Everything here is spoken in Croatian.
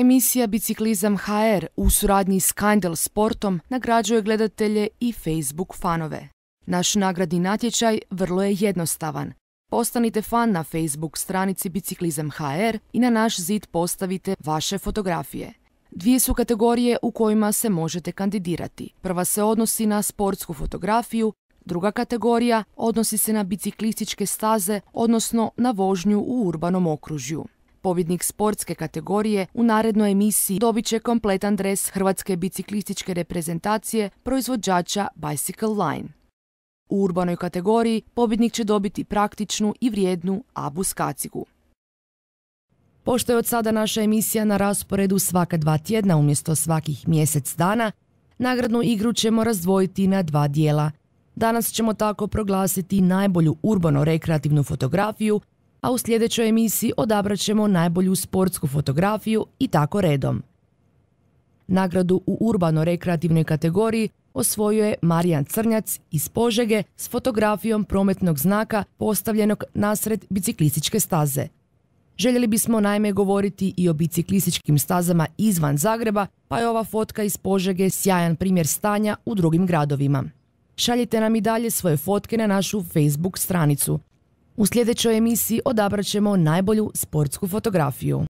Emisija Biciklizam HR u suradnji s Kindle Sportom nagrađuje gledatelje i Facebook fanove. Naš nagradni natječaj vrlo je jednostavan. Postanite fan na Facebook stranici Biciklizam HR i na naš zid postavite vaše fotografije. Dvije su kategorije u kojima se možete kandidirati. Prva se odnosi na sportsku fotografiju, druga kategorija odnosi se na biciklističke staze, odnosno na vožnju u urbanom okružju. Pobjednik sportske kategorije u narednoj emisiji dobit će kompletan dres Hrvatske biciklističke reprezentacije proizvođača Bicycle Line. U urbanoj kategoriji pobjednik će dobiti praktičnu i vrijednu abu skacigu. Pošto je od sada naša emisija na rasporedu svaka dva tjedna umjesto svakih mjesec dana, nagradnu igru ćemo razdvojiti na dva dijela. Danas ćemo tako proglasiti najbolju urbano-rekreativnu fotografiju a u sljedećoj emisiji odabrat ćemo najbolju sportsku fotografiju i tako redom. Nagradu u urbano-rekreativnoj kategoriji osvojio je Marijan Crnjac iz Požege s fotografijom prometnog znaka postavljenog nasred biciklističke staze. Željeli bismo najme govoriti i o biciklističkim stazama izvan Zagreba, pa je ova fotka iz Požege sjajan primjer stanja u drugim gradovima. Šaljite nam i dalje svoje fotke na našu Facebook stranicu. U sljedećoj emisiji odabrat ćemo najbolju sportsku fotografiju.